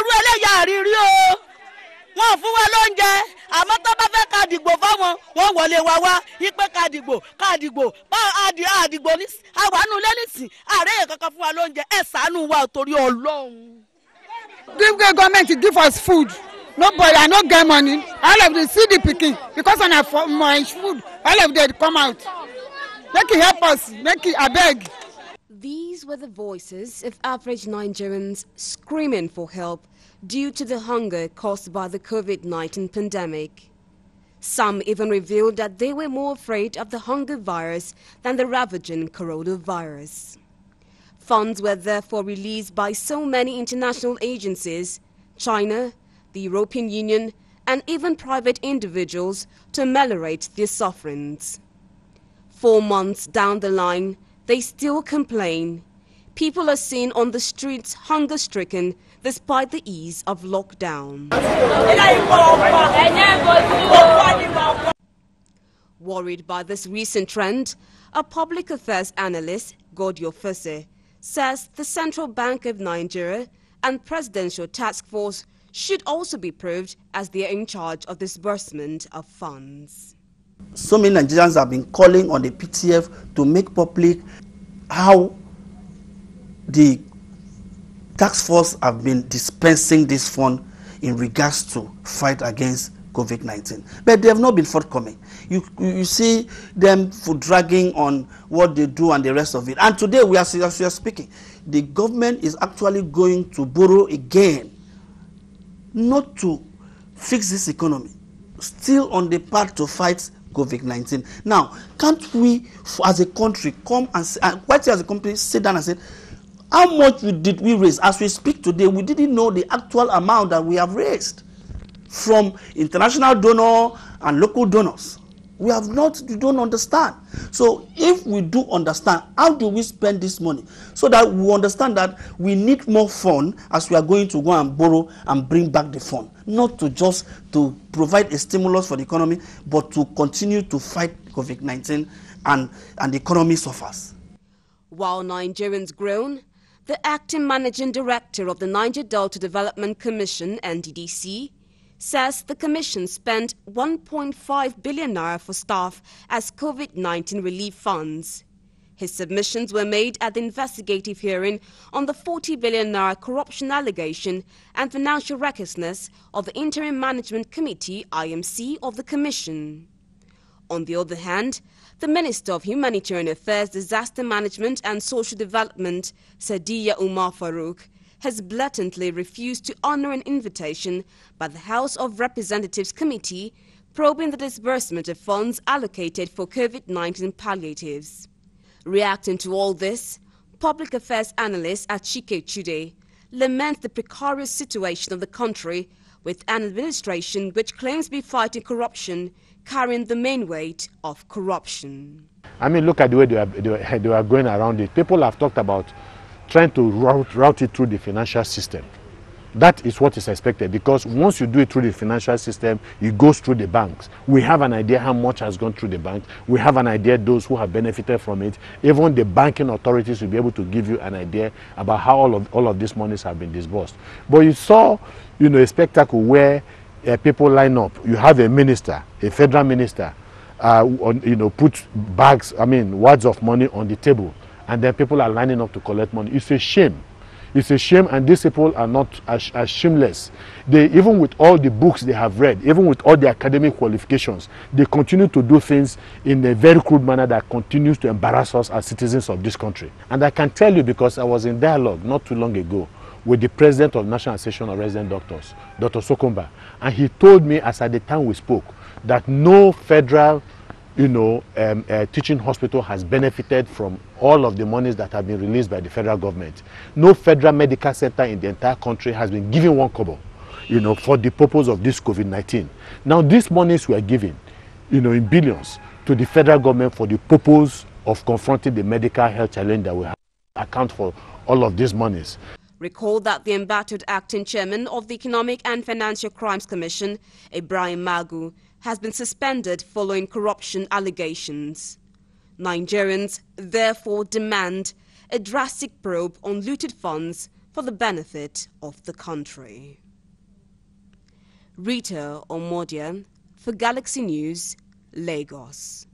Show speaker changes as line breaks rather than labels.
irú ẹlẹ́yà àrírí o wọn fún wa lóúnjẹ àmọ́ tó bá fẹ́ ká fáwọn wọn wọlé wa wá ipe ká dìgbò àdìgbò ní àwánú lẹ́nìsì ààrẹ yẹn kankan fún wa lóúnjẹ ẹ ṣàánú wa torí ọlọ́run. give the government give us food nobody i no get money all of them see the pikin because una for my food all of them come out make e help us
make e abeg. the These were the voices of average Nigerians screaming for help due to the hunger caused by the COVID-19 pandemic. Some even revealed that they were more afraid of the hunger virus than the ravaging coronavirus. Funds were therefore released by so many international agencies, China, the European Union, and even private individuals to ameliorate their sufferings. Four months down the line, they still complain People are seen on the streets hunger stricken despite the ease of lockdown. Worried by this recent trend, a public affairs analyst, Godio Fese, says the Central Bank of Nigeria and Presidential Task Force should also be proved as they are in charge of disbursement of funds.
So many Nigerians have been calling on the PTF to make public how the task force have been dispensing this fund in regards to fight against COVID-19. But they have not been forthcoming. You, you see them for dragging on what they do and the rest of it. And today, we are, as we are speaking, the government is actually going to borrow again, not to fix this economy, still on the path to fight COVID-19. Now, can't we, as a country, come and, uh, quite as a country, sit down and say, How much we, did we raise? As we speak today, we didn't know the actual amount that we have raised from international donor and local donors. We have not, we don't understand. So if we do understand, how do we spend this money? So that we understand that we need more fund as we are going to go and borrow and bring back the fund. Not to just to provide a stimulus for the economy, but to continue to fight COVID-19 and, and the economy suffers.
While Nigerians groan, the acting managing director of the Niger Delta Development Commission, NDDC, says the commission spent 1.5 billion naira for staff as COVID-19 relief funds. His submissions were made at the investigative hearing on the 40 billion naira corruption allegation and financial recklessness of the Interim Management Committee, IMC, of the commission. On the other hand, the Minister of Humanitarian Affairs, Disaster Management and Social Development, Sadiya Umar Farouk, has blatantly refused to honor an invitation by the House of Representatives Committee probing the disbursement of funds allocated for COVID-19 palliatives. Reacting to all this, public affairs analyst Achike Chude laments the precarious situation of the country with an administration which claims to be fighting corruption, carrying the main weight of corruption.
I mean, look at the way they are, they are going around it. People have talked about trying to route, route it through the financial system. That is what is expected because once you do it through the financial system, it goes through the banks. We have an idea how much has gone through the banks. We have an idea those who have benefited from it. Even the banking authorities will be able to give you an idea about how all of all of these monies have been disbursed. But you saw, you know, a spectacle where uh, people line up. You have a minister, a federal minister, uh, on, you know, put bags, I mean, wads of money on the table, and then people are lining up to collect money. It's a shame It's a shame, and these people are not as as shameless. They even with all the books they have read, even with all the academic qualifications, they continue to do things in a very crude manner that continues to embarrass us as citizens of this country. And I can tell you because I was in dialogue not too long ago with the president of National Association of Resident Doctors, Dr. Sokomba, and he told me as at the time we spoke that no federal you know, um, uh, teaching hospital has benefited from all of the monies that have been released by the federal government. No federal medical center in the entire country has been given one kobo, you know, for the purpose of this COVID-19. Now, these monies were given, you know, in billions to the federal government for the purpose of confronting the medical health challenge that we have account for all of these monies.
Recall that the embattled acting chairman of the Economic and Financial Crimes Commission, Ibrahim Magu, has been suspended following corruption allegations. Nigerians therefore demand a drastic probe on looted funds for the benefit of the country. Rita Omodia for Galaxy News, Lagos.